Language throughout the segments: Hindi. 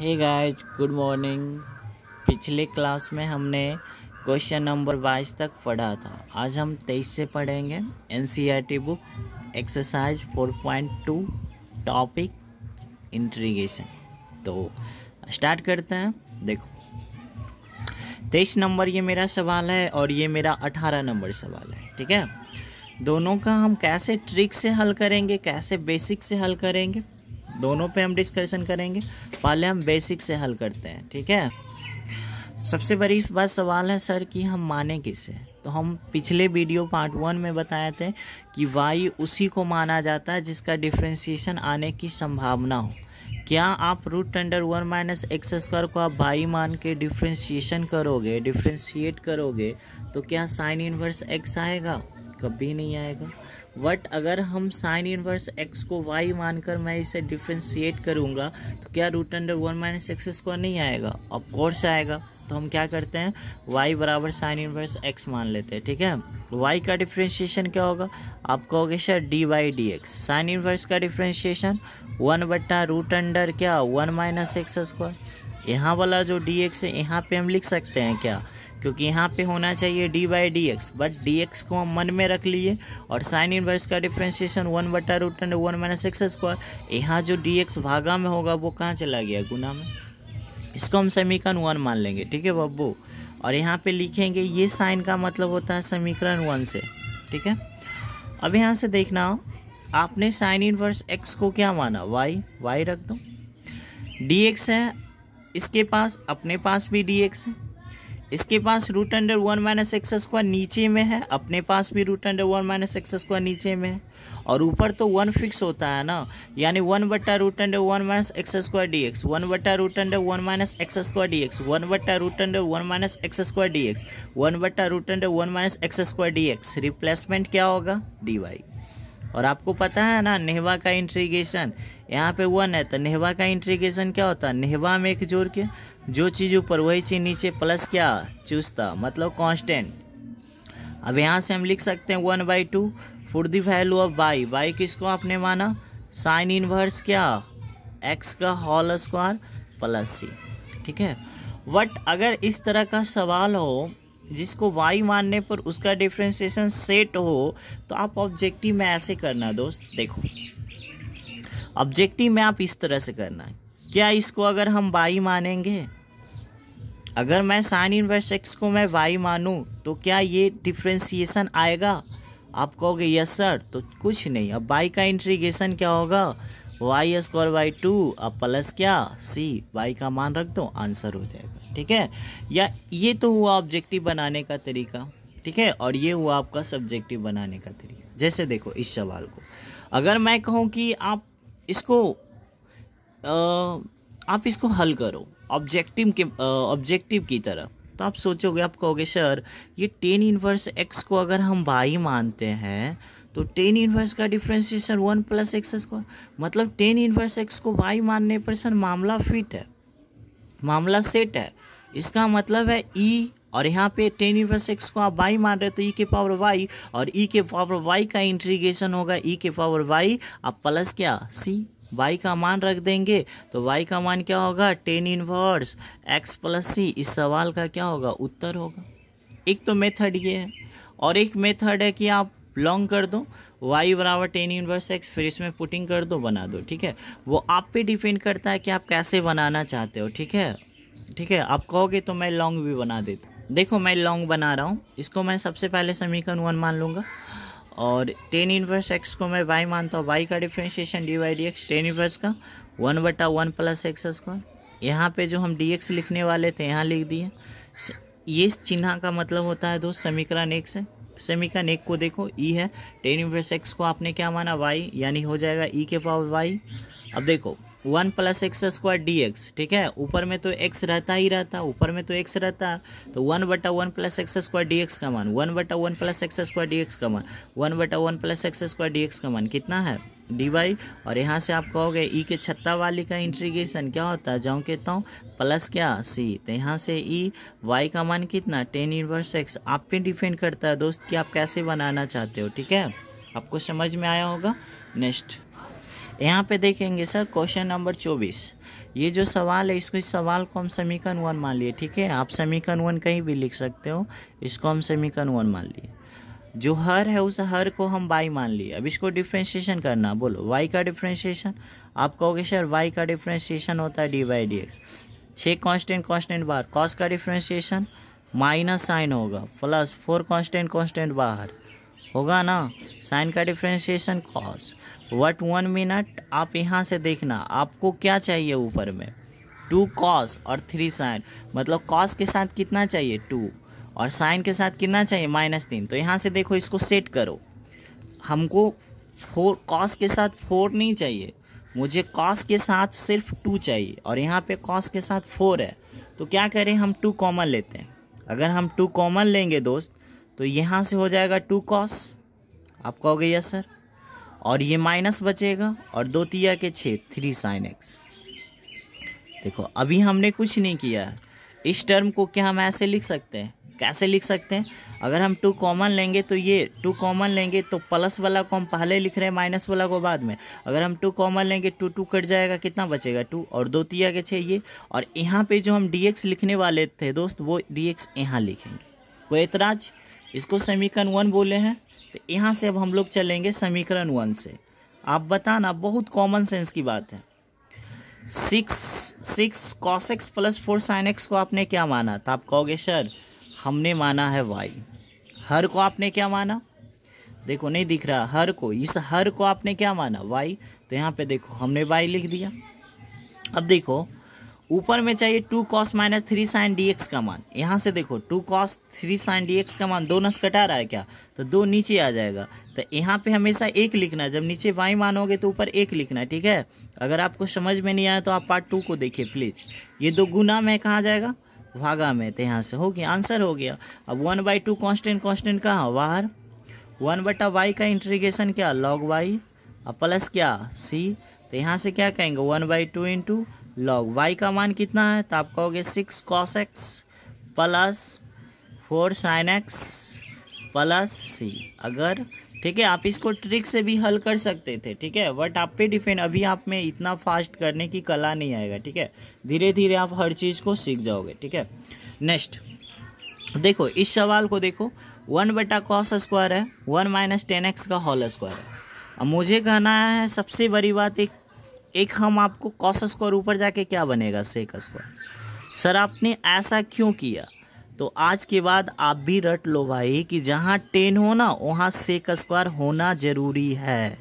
हे गाइस गुड मॉर्निंग पिछले क्लास में हमने क्वेश्चन नंबर बाईस तक पढ़ा था आज हम तेईस से पढ़ेंगे NCERT book exercise four point two topic integration तो स्टार्ट करते हैं देखो तेईस नंबर ये मेरा सवाल है और ये मेरा अठारह नंबर सवाल है ठीक है दोनों का हम कैसे ट्रिक से हल करेंगे कैसे बेसिक से हल करेंगे दोनों पे हम डिस्कशन करेंगे पहले हम बेसिक से हल करते हैं ठीक है सबसे बड़ी बात सवाल है सर कि हम माने किसे तो हम पिछले वीडियो पार्ट वन में बताए थे कि वाई उसी को माना जाता है जिसका डिफ्रेंसीशन आने की संभावना हो क्या आप root under one minus x square को आप वाई मान के डिफ्रेंशिएशन करोगे डिफ्रेंशिएट करोगे तो क्या साइन इनवर्स एक्स आएगा कभी नहीं आएगा बट अगर हम साइन इनवर्स एक्स को वाई मानकर मैं इसे डिफ्रेंशिएट करूँगा तो क्या root under one minus x square नहीं आएगा ऑफकोर्स आएगा तो हम क्या करते हैं वाई बराबर साइन इनवर्स एक्स मान लेते हैं ठीक है वाई का डिफ्रेंशिएशन क्या होगा आप कहोगे sir d y d x sine inverse का डिफ्रेंशिएशन वन बट्टा रूट अंडर क्या वन माइनस एक्स स्क्वायर यहाँ वाला जो डी एक्स है यहाँ पर हम लिख सकते हैं क्या क्योंकि यहाँ पे होना चाहिए d by d x but d x को हम मन में रख लिए और साइन इनवर्स का डिफ्रेंशिएशन वन बटा root and one minus x square यहाँ जो डी एक्स भागा में होगा वो कहाँ चला गया गुना में इसको हम समीकरण वन मान लेंगे ठीक है बब्बू और यहाँ पे लिखेंगे ये साइन का मतलब होता है समीकरण वन से ठीक है अब यहाँ से देखना हो आपने साइन इनवर्स एक्स को क्या माना वाई वाई रख दो डी एक्स है इसके पास अपने पास भी डी एक्स है इसके पास root under one minus x square नीचे में है अपने पास भी root under one minus x square नीचे में है और ऊपर तो वन फिक्स होता है ना यानी वन बट्टा root under one minus x square d x one बट्टा root under one minus x square d x one बट्टा root under one minus x square d x one बट्टा root under one minus x square d x replacement क्या होगा डी वाई और आपको पता है ना नेहवा का इंट्रीगेशन यहाँ पे वन है तो नेहवा का इंट्रीगेशन क्या होता है नेहवा में एक जोड़ के जो चीज़ ऊपर वही चीज़ नीचे प्लस क्या चूसता मतलब कांस्टेंट अब यहाँ से हम लिख सकते हैं one by two put the value of y y किसको आपने माना साइन इनवर्स क्या एक्स का हॉल स्क्वायर प्लस सी ठीक है बट अगर इस तरह का सवाल हो जिसको वाई मानने पर उसका डिफ्रेंसिएशन सेट हो तो आप ऑब्जेक्टिव में ऐसे करना दोस्त देखो ऑब्जेक्टिव में आप इस तरह से करना है क्या इसको अगर हम वाई मानेंगे अगर मैं साइन इनवर्स एक्स को मैं वाई मानूं तो क्या ये डिफ्रेंसिएशन आएगा आप कहोगे यस सर तो कुछ नहीं अब बाई का इंट्रीगेशन क्या होगा वाई स्क्वायर बाई टू अब प्लस क्या सी वाई का मान रख दो आंसर हो जाएगा ठीक है या ये तो हुआ ऑब्जेक्टिव बनाने का तरीका ठीक है और ये हुआ आपका सब्जेक्टिव बनाने का तरीका जैसे देखो इस सवाल को अगर मैं कहूँ कि आप इसको आ, आप इसको हल करो ऑब्जेक्टिव के ऑब्जेक्टिव की तरह तो आप सोचोगे आप कहोगे सर ये टेन इनवर्स एक्स को अगर हम वाई मानते हैं तो टेन इन्वर्स का differentiation one plus x square मतलब टेन इन्वर्स एक्स को वाई मानने पर सर मामला फिट है मामला सेट है इसका मतलब है ई e, और यहाँ पे टेन इन्वर्स एक्स को आप वाई मान रहे हो तो ई e के पावर वाई और ई e के पावर वाई का इंट्रीगेशन होगा ई के पावर वाई आप प्लस क्या सी वाई का मान रख देंगे तो वाई का मान क्या होगा tan inverse x plus c इस सवाल का क्या होगा उत्तर होगा एक तो मेथड ये है और एक मेथड है कि आप लॉन्ग कर दो वाई बराबर टेन इनवर्स एक्स फिर इसमें पुटिंग कर दो बना दो ठीक है वो आप पे डिपेंड करता है कि आप कैसे बनाना चाहते हो ठीक है ठीक है आप कहोगे तो मैं लॉन्ग भी बना देता हूँ देखो मैं लॉन्ग बना रहा हूँ इसको मैं सबसे पहले समीकरण वन मान लूँगा और टेन इनवर्स एक्स को मैं वाई मानता हूँ वाई का differentiation d y d x tan inverse का वन बटा वन प्लस एक्स स्क्वायर यहाँ पर जो हम डी एक्स लिखने वाले थे यहाँ लिख दिए ये चिन्ह का मतलब होता है दोस्त समीकरण एक से समीकरण एक को देखो ई e है टेन इनवर्स एक्स को आपने क्या माना वाई यानी हो जाएगा ई e के पावर वाई अब देखो one plus x square d x ठीक है ऊपर में तो एक्स रहता ही रहता ऊपर में तो एक्स रहता तो वन बटा one plus x square d x का मान वन बटा one plus x square d x का मान वन बटा one plus x square d x का मान कितना है डी वाई और यहाँ से आप कहोगे ई e के छत्ता वाली का इंट्रीगेशन क्या होता है जाऊँ कहता हूँ प्लस क्या सी तो यहाँ से ई e, वाई का मान कितना टेन इनवर्स एक्स आप पे डिपेंड करता है दोस्त कि आप कैसे बनाना चाहते हो ठीक है आपको समझ में आया होगा नेक्स्ट यहाँ पे देखेंगे सर क्वेश्चन नंबर चौबीस ये जो सवाल है इसको इस सवाल को हम समीकरण वन मान लिए ठीक है आप समीकरण वन कहीं भी लिख सकते हो इसको हम समीकरण वन मान लिए जो हर है उस हर को हम वाई मान लिए अब इसको डिफ्रेंशिएशन करना बोलो वाई का डिफ्रेंशिएशन आप कहोगे सर वाई का डिफ्रेंशिएशन होता है डी बाई डी एक्स छः कॉन्स्टेंट कॉन्स्टेंट बाहर कॉस का डिफ्रेंशिएशन माइनस साइन होगा प्लस फोर कॉन्स्टेंट कॉन्स्टेंट बाहर होगा ना साइन का differentiation cos what one minute आप यहाँ से देखना आपको क्या चाहिए ऊपर में टू कॉस और थ्री साइन मतलब कॉस के साथ कितना चाहिए टू और साइन के साथ कितना चाहिए माइनस तीन तो यहाँ से देखो इसको सेट करो हमको फोर कॉस के साथ फोर नहीं चाहिए मुझे कॉस के साथ सिर्फ टू चाहिए और यहाँ पे कॉस के साथ फोर है तो क्या करें हम टू कॉमन लेते हैं अगर हम टू कॉमन लेंगे दोस्त तो यहाँ से हो जाएगा टू कॉस आप कहोगे यस सर और ये माइनस बचेगा और दो तिया के छः थ्री साइन एक्स देखो अभी हमने कुछ नहीं किया इस टर्म को क्या हम ऐसे लिख सकते हैं कैसे लिख सकते हैं अगर हम टू कॉमन लेंगे तो ये टू कॉमन लेंगे तो प्लस वाला को हम पहले लिख रहे हैं माइनस वाला को बाद में अगर हम टू कॉमन लेंगे टू तो टू कट जाएगा कितना बचेगा टू और दो तिया के छः ये और यहाँ पे जो हम डी लिखने वाले थे दोस्त वो डी एक्स यहाँ लिखेंगे कोई एतराज इसको समीकरण वन बोले हैं तो यहाँ से अब हम लोग चलेंगे समीकरण वन से आप बताना बहुत कॉमन सेंस की बात है six six cos x plus four sine x को आपने क्या माना था तो आप कहोगे सर हमने माना है वाई हर को आपने क्या माना देखो नहीं दिख रहा हर को इस हर को आपने क्या माना वाई तो यहाँ पे देखो हमने वाई लिख दिया अब देखो ऊपर में चाहिए two cos minus three sine d x का मान यहाँ से देखो two cos three sine d x का मान दो नस कटा रहा है क्या तो दो नीचे आ जाएगा तो यहाँ पे हमेशा एक लिखना है जब नीचे वाई मानोगे तो ऊपर एक लिखना है ठीक है अगर आपको समझ में नहीं आया तो आप पार्ट टू को देखिए प्लीज़ ये दो गुना में कहाँ जाएगा भागा में तो यहाँ से हो गया आंसर हो गया अब one by two constant constant कहाँ बाहर वन बटा वाई का इंट्रीगेशन क्या लॉग वाई और प्लस क्या सी तो यहाँ से क्या कहेंगे one by two into log y का मान कितना है तो आप कहोगे six cos x plus four sine x plus c अगर ठीक है आप इसको ट्रिक से भी हल कर सकते थे ठीक है बट आप पे डिपेंड अभी आप में इतना फास्ट करने की कला नहीं आएगा ठीक है धीरे धीरे आप हर चीज़ को सीख जाओगे ठीक है नेक्स्ट देखो इस सवाल को देखो वन बटा कॉस स्क्वायर है वन माइनस टेन एक्स का हॉल स्क्वायर है अब मुझे कहना है सबसे बड़ी बात एक एक हम आपको कॉस स्क्वायर ऊपर जाके क्या बनेगा सेक स्क्वायर सर आपने ऐसा क्यों किया तो आज के बाद आप भी रट लो भाई कि जहाँ टेन हो ना वहाँ सेक स्क्वायर होना ज़रूरी है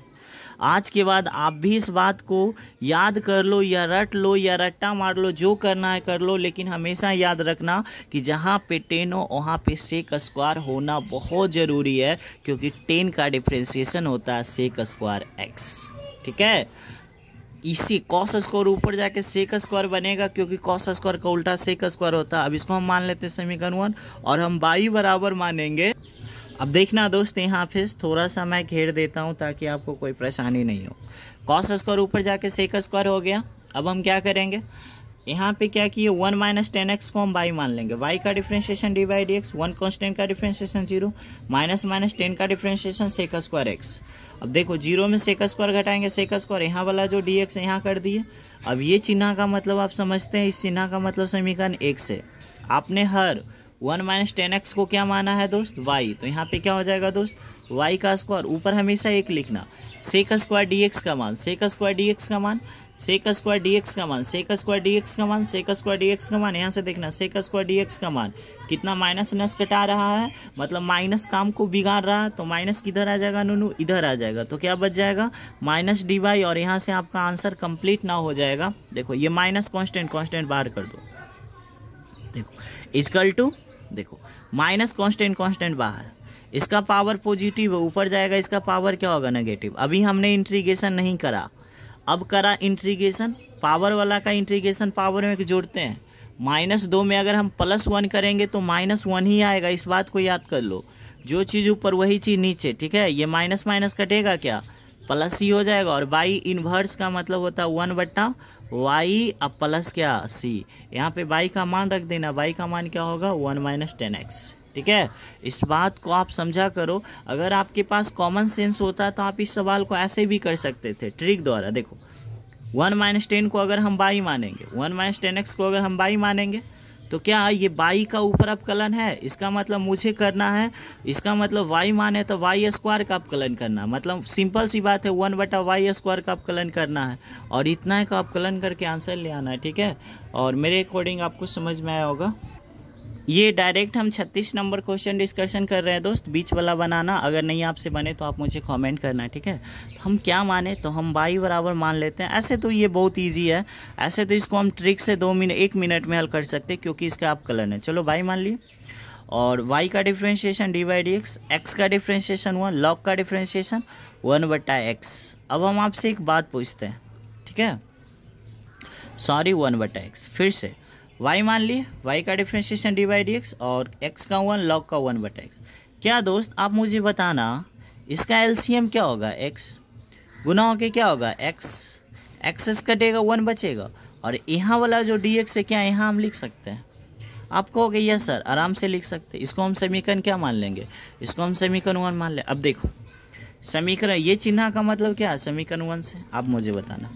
आज के बाद आप भी इस बात को याद कर लो या रट लो या रट्टा मार लो जो करना है कर लो लेकिन हमेशा याद रखना कि जहाँ पे टेन हो वहाँ पे सेक स्क्वायर होना बहुत ज़रूरी है क्योंकि टेन का डिफ्रेंसीसन होता है सेक स्क्वायर एक्स ठीक है इसी कॉस स्क्वायर ऊपर जाके सेक स्क्वायर बनेगा क्योंकि कॉस स्क्वायर का उल्टा सेक स्क्वायर होता है अब इसको हम मान लेते हैं समीकरण वन और हम बाई बराबर मानेंगे अब देखना दोस्त यहाँ पे थोड़ा सा मैं घेर देता हूँ ताकि आपको कोई परेशानी नहीं हो कॉस स्क्वायर ऊपर जाके सेक स्क्वायर हो गया अब हम क्या करेंगे यहाँ पे क्या किए वन माइनस टेन एक्स को हम बाई मान लेंगे वाई का differentiation d by d x one constant का differentiation zero minus minus tan का डिफ्रेंशिएशन सेक स्क्वायर एक्स अब देखो जीरो में सेक स्क्वायर घटाएंगे सेक स्क्वायर यहाँ वाला जो डी एक्स यहाँ कर दिए अब ये चिन्ह का मतलब आप समझते हैं इस चिन्ह का मतलब समीकरण एक से आपने हर वन माइनस टेन एक्स को क्या माना है दोस्त वाई तो यहाँ पे क्या हो जाएगा दोस्त वाई का स्क्वायर ऊपर हमेशा एक लिखना सेक स्क्वायर डी एक्स का मान सेक स्क्वायर डी एक्स का मान सेक स्क्वायर डी एक्स का मान सेक स्क्वायर डी एक्स का मान सेक स्क्वायर डी एक्स का मान यहाँ से देखना सेक स्क्वायर डी एक्स का मान कितना माइनस नस कटा रहा है मतलब माइनस काम को बिगाड़ रहा है तो माइनस किधर आ जाएगा नूनू इधर आ जाएगा तो क्या बच जाएगा माइनस डी बाई और यहाँ से आपका आंसर कंप्लीट ना हो जाएगा देखो ये माइनस कॉन्स्टेंट कॉन्स्टेंट बाहर कर दो देखो इजकल टू देखो माइनस कॉन्स्टेंट कॉन्स्टेंट बाहर इसका पावर पॉजिटिव है ऊपर जाएगा इसका पावर क्या होगा नेगेटिव अभी हमने इंट्रीगेशन नहीं करा अब करा इंट्रीगेशन पावर वाला का इंट्रीगेशन पावर में जोड़ते हैं माइनस दो में अगर हम प्लस वन करेंगे तो माइनस वन ही आएगा इस बात को याद कर लो जो चीज़ ऊपर वही चीज़ नीचे ठीक है ये माइनस माइनस कटेगा क्या प्लस ही हो जाएगा और बाई इन्वर्स का मतलब होता है वन बट्टा वाई अब प्लस क्या सी यहाँ पे बाई का मान रख देना बाई का मान क्या होगा वन माइनस टेन एक्स ठीक है इस बात को आप समझा करो अगर आपके पास कॉमन सेंस होता तो आप इस सवाल को ऐसे भी कर सकते थे ट्रिक द्वारा देखो वन माइनस टेन को अगर हम बाई मानेंगे वन माइनस टेन एक्स को अगर हम बाई मानेंगे तो क्या ये बाई का ऊपर अपकलन है इसका मतलब मुझे करना है इसका मतलब वाई माने तो वाई स्क्वायर का अपकलन करना मतलब सिंपल सी बात है वन बटा वाई स्क्वायर का अपकलन करना है और इतना का अपकलन करके आंसर ले आना है ठीक है और मेरे अकॉर्डिंग आपको समझ में आया होगा ये डायरेक्ट हम 36 नंबर क्वेश्चन डिस्कशन कर रहे हैं दोस्त बीच वाला बनाना अगर नहीं आपसे बने तो आप मुझे कमेंट करना ठीक है हम क्या माने तो हम बाई बराबर मान लेते हैं ऐसे तो ये बहुत इजी है ऐसे तो इसको हम ट्रिक से दो मिनट एक मिनट में हल कर सकते हैं क्योंकि इसका आप कलर है चलो बाई मान ली और वाई का differentiation d y d x x का डिफ्रेंशिएशन हुआ लॉक का डिफ्रेंशिएशन वन बट्टा एक्स अब हम आपसे एक बात पूछते हैं ठीक है सॉरी वन बट्टा एक्स फिर से वाई मान ली वाई का differentiation d by d x और एक्स का वन लॉग का वन बटा एक्स क्या दोस्त आप मुझे बताना इसका एलसीएम क्या होगा एक्स गुना होके क्या होगा एक्स एक्सेस कटेगा वन बचेगा और यहाँ वाला जो डी एक्स है क्या यहाँ हम लिख सकते हैं आप कहोगे यस सर आराम से लिख सकते हैं इसको हम समीकरण क्या मान लेंगे इसको हम समीकरण वन मान लें अब देखो समीकरण ये चिन्ह का मतलब क्या है समीकरण वन से आप मुझे बताना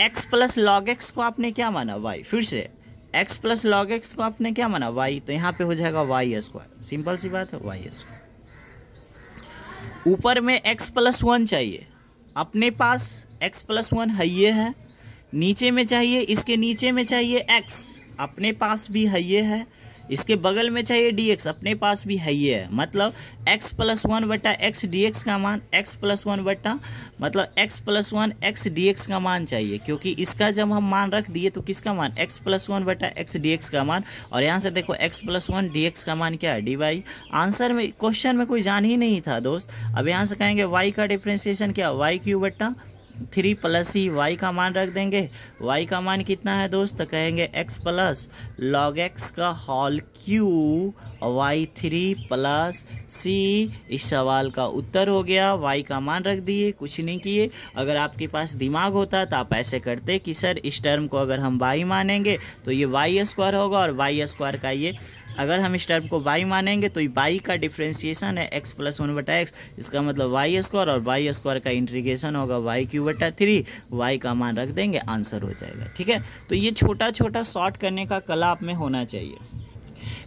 एक्स प्लस लॉग एक्स को आपने क्या माना वाई फिर से एक्स प्लस लॉग एक्स को आपने क्या माना वाई तो यहाँ पे हो जाएगा वाई स्क्वायर सिंपल सी बात है वाई स्क्वायर ऊपर में एक्स प्लस वन चाहिए अपने पास एक्स प्लस वन है ये है नीचे में चाहिए इसके नीचे में चाहिए एक्स अपने पास भी है ये है इसके बगल में चाहिए डी एक्स अपने पास भी है ये है मतलब एक्स प्लस वन बटा एक्स डी एक्स का मान एक्स प्लस वन बटा मतलब x plus one x d x का मान चाहिए क्योंकि इसका जब हम मान रख दिए तो किसका मान एक्स प्लस वन बटा एक्स डी एक्स का मान और यहाँ से देखो x plus one d x का मान क्या है डी वाई आंसर में क्वेश्चन में कोई जान ही नहीं था दोस्त अब यहाँ से कहेंगे वाई का डिफ्रेंसिएशन क्या वाई क्यू बट्टा थ्री प्लस ही वाई का मान रख देंगे वाई का मान कितना है दोस्त कहेंगे एक्स प्लस लॉग एक्स का whole cube y three plus c इस सवाल का उत्तर हो गया वाई का मान रख दिए कुछ नहीं किए अगर आपके पास दिमाग होता तो आप ऐसे करते कि सर इस टर्म को अगर हम वाई मानेंगे तो ये वाई स्क्वायर होगा और वाई स्क्वायर का ये अगर हम इस टर्म को वाई मानेंगे तो वाई का डिफ्रेंसिएशन है एक्स प्लस वन बटा एक्स इसका मतलब वाई स्क्वायर और वाई स्क्वायर का इंट्रीगेशन होगा वाई क्यू बटा थ्री वाई का मान रख देंगे आंसर हो जाएगा ठीक है तो ये छोटा छोटा शॉर्ट करने का कला आप में होना चाहिए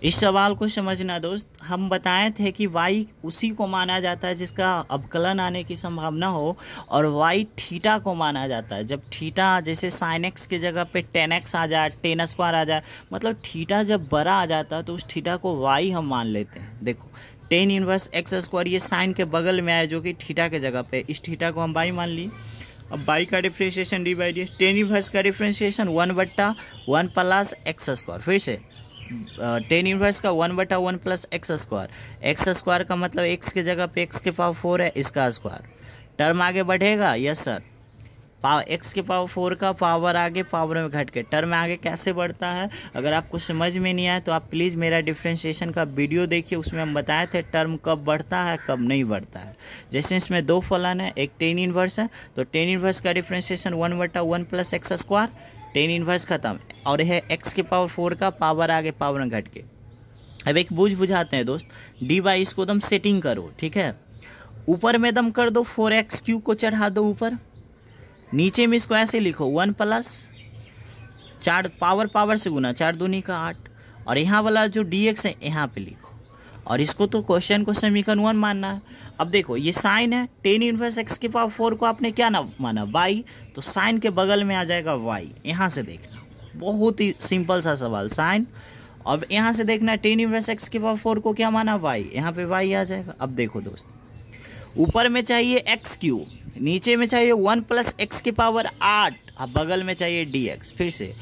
इस सवाल को समझना दोस्त हम बताए थे कि वाई उसी को माना जाता है जिसका अवकलन आने की संभावना हो और वाई ठीटा को माना जाता है जब ठीटा जैसे साइन एक्स की जगह पे एक्स आ जाए टेन स्क्वायर आ जाए मतलब ठीटा जब बड़ा आ जाता है तो उस ठीटा को वाई हम मान लेते हैं देखो टेन इनवर्स एक्स स्क्वायर ये साइन के बगल में आए जो कि ठीटा के जगह पर इस ठीटा को हम वाई मान ली अब बाई का differentiation d by d tan inverse का डिफ्रेंशिएशन वन बट्टा वन प्लस एक्स स्क्वायर फिर से टेन इनवर्स का वन बटा one plus x square x square का मतलब एक्स के जगह पे एक्स के पावर फोर है इसका स्क्वायर टर्म आगे बढ़ेगा यस सर पावर एक्स के पावर फोर का पावर आगे पावर में घट के टर्म आगे कैसे बढ़ता है अगर आपको समझ में नहीं आए तो आप प्लीज़ मेरा डिफ्रेंशिएशन का वीडियो देखिए उसमें हम बताए थे टर्म कब बढ़ता है कब नहीं बढ़ता है जैसे इसमें दो फलन है एक टेन इनवर्स है तो टेन इनवर्स का डिफ्रेंशिएशन वन बटा one plus x square tan inverse ख़त्म और यह एक्स के पावर फोर का पावर आगे पावर घट के अब एक बुझ बुझाते हैं दोस्त डी वाई इसको एकदम सेटिंग करो ठीक है ऊपर में दम कर दो फोर एक्स क्यू को चढ़ा दो ऊपर नीचे में इसको ऐसे लिखो वन प्लस चार पावर पावर से गुना चार दूनी का आठ और यहाँ वाला जो डी एक्स है यहाँ पर लिखो और इसको तो क्वेश्चन को समीकरण वन मानना है अब देखो ये साइन है टेन इनवर्स एक्स के पावर फोर को आपने क्या ना माना वाई तो साइन के बगल में आ जाएगा वाई यहाँ से देखना बहुत ही सिंपल सा सवाल साइन अब यहाँ से देखना है टेन इनवर्स एक्स के पावर फोर को क्या माना वाई यहाँ पे वाई आ जाएगा अब देखो दोस्त ऊपर में चाहिए एक्स क्यू नीचे में चाहिए वन प्लस एक्स के पावर आठ अब बगल में चाहिए डी एक्स फिर से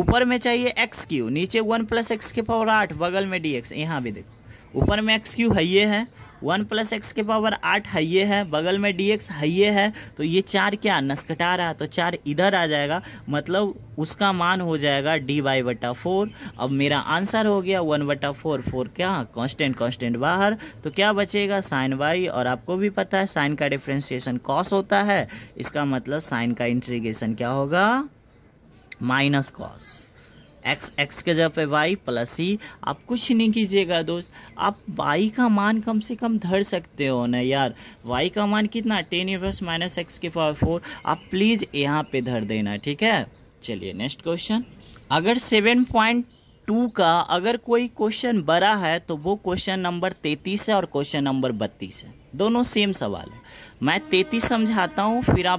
ऊपर में चाहिए एक्स क्यू नीचे वन प्लस एक्स के पावर आठ बगल में डी एक्स यहाँ भी देखो ऊपर में एक्स क्यू ये है वन प्लस एक्स के पावर आठ हाइए है बगल में डी एक्स हाइये है तो ये चार क्या नस्कटा रहा तो चार इधर आ जाएगा मतलब उसका मान हो जाएगा डी वाई बटा फोर अब मेरा आंसर हो गया वन बटा फोर फोर क्या कांस्टेंट कांस्टेंट बाहर तो क्या बचेगा साइन वाई और आपको भी पता है साइन का डिफ्रेंसिएशन कॉस होता है इसका मतलब साइन का इंट्रीगेशन क्या होगा माइनस कॉस एक्स एक्स के जगह पे वाई प्लस ही आप कुछ नहीं कीजिएगा दोस्त आप वाई का मान कम से कम धर सकते हो ना यार वाई का मान कितना टेन इनवर्स माइनस एक्स के पावर फोर आप प्लीज़ यहाँ पे धर देना ठीक है चलिए नेक्स्ट क्वेश्चन अगर सेवन पॉइंट टू का अगर कोई क्वेश्चन बड़ा है तो वो क्वेश्चन नंबर तैतीस है और क्वेश्चन नंबर बत्तीस है दोनों सेम सवाल है मैं तैतीस समझाता हूँ फिर आप